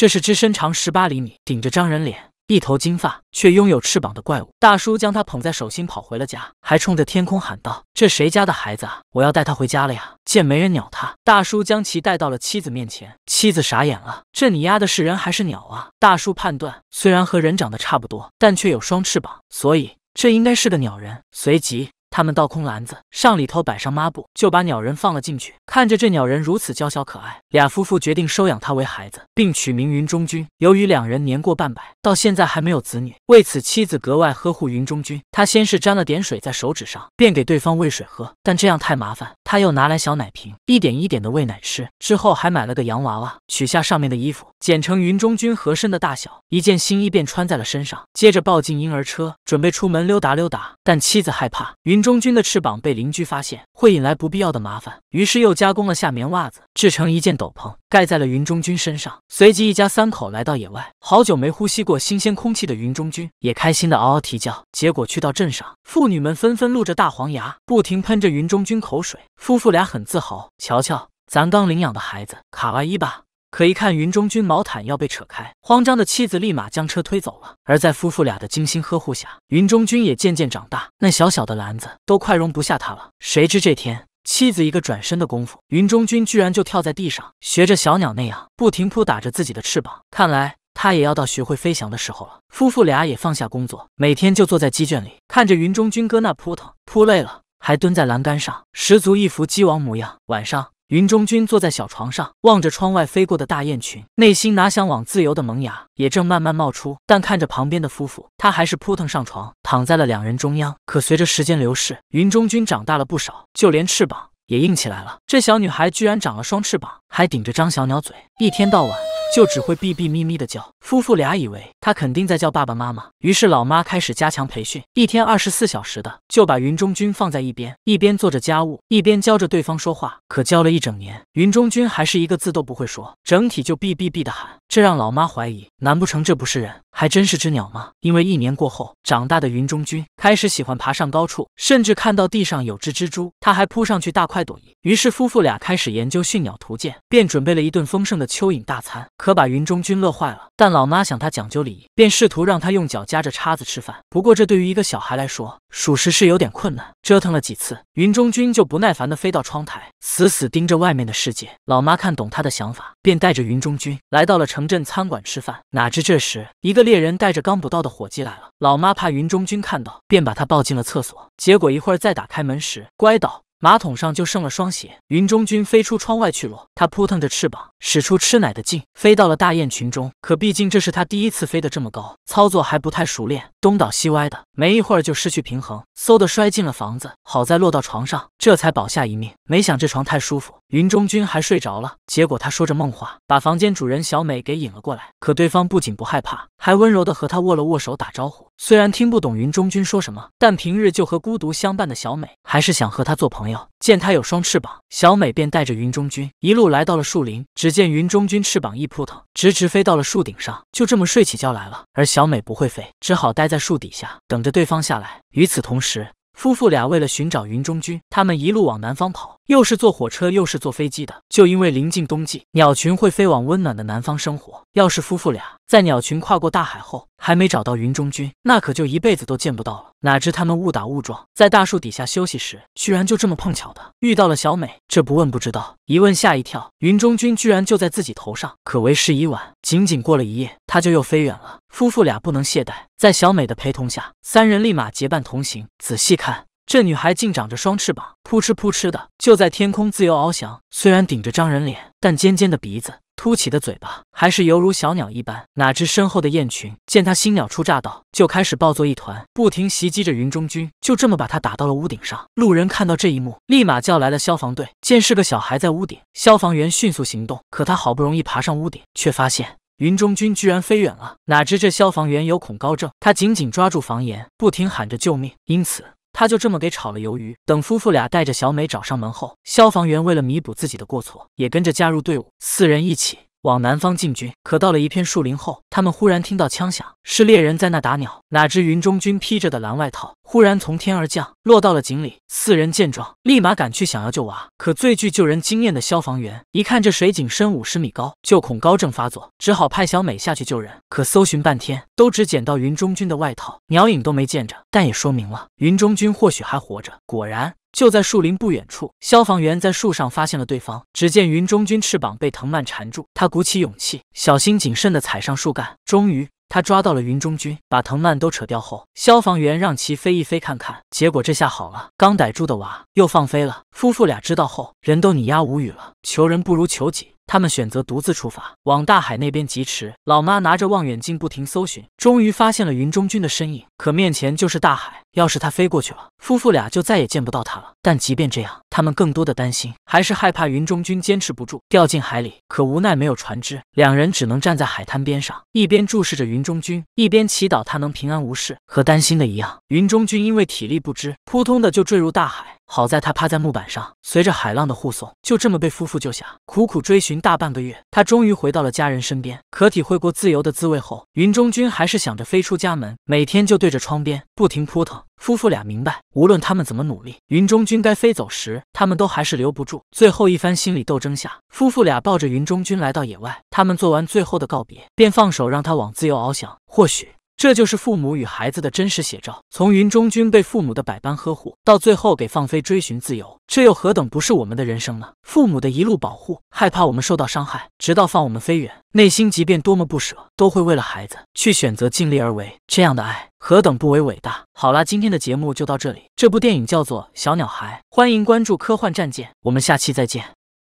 这是只身长十八厘米、顶着张人脸、一头金发却拥有翅膀的怪物。大叔将他捧在手心，跑回了家，还冲着天空喊道：“这谁家的孩子啊？我要带他回家了呀！”见没人鸟他，大叔将其带到了妻子面前。妻子傻眼了：“这你丫的是人还是鸟啊？”大叔判断，虽然和人长得差不多，但却有双翅膀，所以这应该是个鸟人。随即。他们倒空篮子，上里头摆上抹布，就把鸟人放了进去。看着这鸟人如此娇小可爱，俩夫妇决定收养他为孩子，并取名云中君。由于两人年过半百，到现在还没有子女，为此妻子格外呵护云中君。他先是沾了点水在手指上，便给对方喂水喝。但这样太麻烦。他又拿来小奶瓶，一点一点的喂奶吃，之后还买了个洋娃娃，取下上面的衣服，剪成云中君合身的大小，一件新衣便穿在了身上。接着抱进婴儿车，准备出门溜达溜达。但妻子害怕云中君的翅膀被邻居发现会引来不必要的麻烦，于是又加工了下棉袜子，制成一件斗篷，盖在了云中君身上。随即一家三口来到野外，好久没呼吸过新鲜空气的云中君也开心的嗷嗷啼叫。结果去到镇上，妇女们纷纷露着大黄牙，不停喷着云中君口水。夫妇俩很自豪，瞧瞧咱刚领养的孩子卡哇伊吧。可一看云中君毛毯要被扯开，慌张的妻子立马将车推走了。而在夫妇俩的精心呵护下，云中君也渐渐长大，那小小的篮子都快容不下他了。谁知这天，妻子一个转身的功夫，云中君居然就跳在地上，学着小鸟那样不停扑打着自己的翅膀。看来他也要到学会飞翔的时候了。夫妇俩也放下工作，每天就坐在鸡圈里看着云中君哥那扑腾扑累了。还蹲在栏杆上，十足一副鸡王模样。晚上，云中君坐在小床上，望着窗外飞过的大雁群，内心哪向往自由的萌芽也正慢慢冒出。但看着旁边的夫妇，他还是扑腾上床，躺在了两人中央。可随着时间流逝，云中君长大了不少，就连翅膀。也硬起来了。这小女孩居然长了双翅膀，还顶着张小鸟嘴，一天到晚就只会哔哔咪咪的叫。夫妇俩以为她肯定在叫爸爸妈妈，于是老妈开始加强培训，一天二十四小时的就把云中君放在一边，一边做着家务，一边教着对方说话。可教了一整年，云中君还是一个字都不会说，整体就哔哔哔的喊。这让老妈怀疑，难不成这不是人，还真是只鸟吗？因为一年过后，长大的云中君开始喜欢爬上高处，甚至看到地上有只蜘蛛，他还扑上去大块。多疑，于是夫妇俩开始研究驯鸟图鉴，便准备了一顿丰盛的蚯蚓大餐，可把云中君乐坏了。但老妈想他讲究礼仪，便试图让他用脚夹着叉子吃饭。不过这对于一个小孩来说，属实是有点困难。折腾了几次，云中君就不耐烦的飞到窗台，死死盯着外面的世界。老妈看懂他的想法，便带着云中君来到了城镇餐馆吃饭。哪知这时，一个猎人带着刚捕到的火鸡来了。老妈怕云中君看到，便把他抱进了厕所。结果一会儿再打开门时，乖倒。马桶上就剩了双鞋，云中君飞出窗外去落，他扑腾着翅膀，使出吃奶的劲，飞到了大雁群中。可毕竟这是他第一次飞得这么高，操作还不太熟练，东倒西歪的，没一会儿就失去平衡，嗖的摔进了房子。好在落到床上，这才保下一命。没想这床太舒服，云中君还睡着了。结果他说着梦话，把房间主人小美给引了过来。可对方不仅不害怕，还温柔的和他握了握手打招呼。虽然听不懂云中君说什么，但平日就和孤独相伴的小美，还是想和他做朋友。见它有双翅膀，小美便带着云中君一路来到了树林。只见云中君翅膀一扑腾，直直飞到了树顶上，就这么睡起觉来了。而小美不会飞，只好待在树底下等着对方下来。与此同时，夫妇俩为了寻找云中君，他们一路往南方跑，又是坐火车，又是坐飞机的。就因为临近冬季，鸟群会飞往温暖的南方生活。要是夫妇俩在鸟群跨过大海后还没找到云中君，那可就一辈子都见不到了。哪知他们误打误撞，在大树底下休息时，居然就这么碰巧的遇到了小美。这不问不知道，一问吓一跳，云中君居然就在自己头上。可为时已晚，仅仅过了一夜，他就又飞远了。夫妇俩不能懈怠，在小美的陪同下，三人立马结伴同行。仔细看，这女孩竟长着双翅膀，扑哧扑哧的，就在天空自由翱翔。虽然顶着张人脸，但尖尖的鼻子、凸起的嘴巴，还是犹如小鸟一般。哪知身后的雁群见她新鸟出栅道，就开始抱作一团，不停袭击着云中君，就这么把她打到了屋顶上。路人看到这一幕，立马叫来了消防队。见是个小孩在屋顶，消防员迅速行动。可他好不容易爬上屋顶，却发现。云中君居然飞远了，哪知这消防员有恐高症，他紧紧抓住房檐，不停喊着救命，因此他就这么给炒了鱿鱼。等夫妇俩带着小美找上门后，消防员为了弥补自己的过错，也跟着加入队伍，四人一起。往南方进军，可到了一片树林后，他们忽然听到枪响，是猎人在那打鸟。哪知云中君披着的蓝外套忽然从天而降，落到了井里。四人见状，立马赶去想要救娃。可最具救人经验的消防员一看这水井深五十米高，就恐高症发作，只好派小美下去救人。可搜寻半天，都只捡到云中君的外套，鸟影都没见着。但也说明了云中君或许还活着。果然。就在树林不远处，消防员在树上发现了对方。只见云中君翅膀被藤蔓缠住，他鼓起勇气，小心谨慎的踩上树干。终于，他抓到了云中君，把藤蔓都扯掉后，消防员让其飞一飞看看。结果这下好了，刚逮住的娃又放飞了。夫妇俩知道后，人都你丫无语了。求人不如求己，他们选择独自出发，往大海那边疾驰。老妈拿着望远镜不停搜寻，终于发现了云中君的身影。可面前就是大海。要是他飞过去了，夫妇俩就再也见不到他了。但即便这样，他们更多的担心还是害怕云中君坚持不住，掉进海里。可无奈没有船只，两人只能站在海滩边上，一边注视着云中君，一边祈祷他能平安无事。和担心的一样，云中君因为体力不支，扑通的就坠入大海。好在他趴在木板上，随着海浪的护送，就这么被夫妇救下。苦苦追寻大半个月，他终于回到了家人身边。可体会过自由的滋味后，云中君还是想着飞出家门，每天就对着窗边不停扑腾。夫妇俩明白，无论他们怎么努力，云中君该飞走时，他们都还是留不住。最后一番心理斗争下，夫妇俩抱着云中君来到野外，他们做完最后的告别，便放手让他往自由翱翔。或许。这就是父母与孩子的真实写照。从云中君被父母的百般呵护，到最后给放飞追寻自由，这又何等不是我们的人生呢？父母的一路保护，害怕我们受到伤害，直到放我们飞远，内心即便多么不舍，都会为了孩子去选择尽力而为。这样的爱，何等不为伟大！好啦，今天的节目就到这里。这部电影叫做《小鸟孩》，欢迎关注科幻战舰，我们下期再见。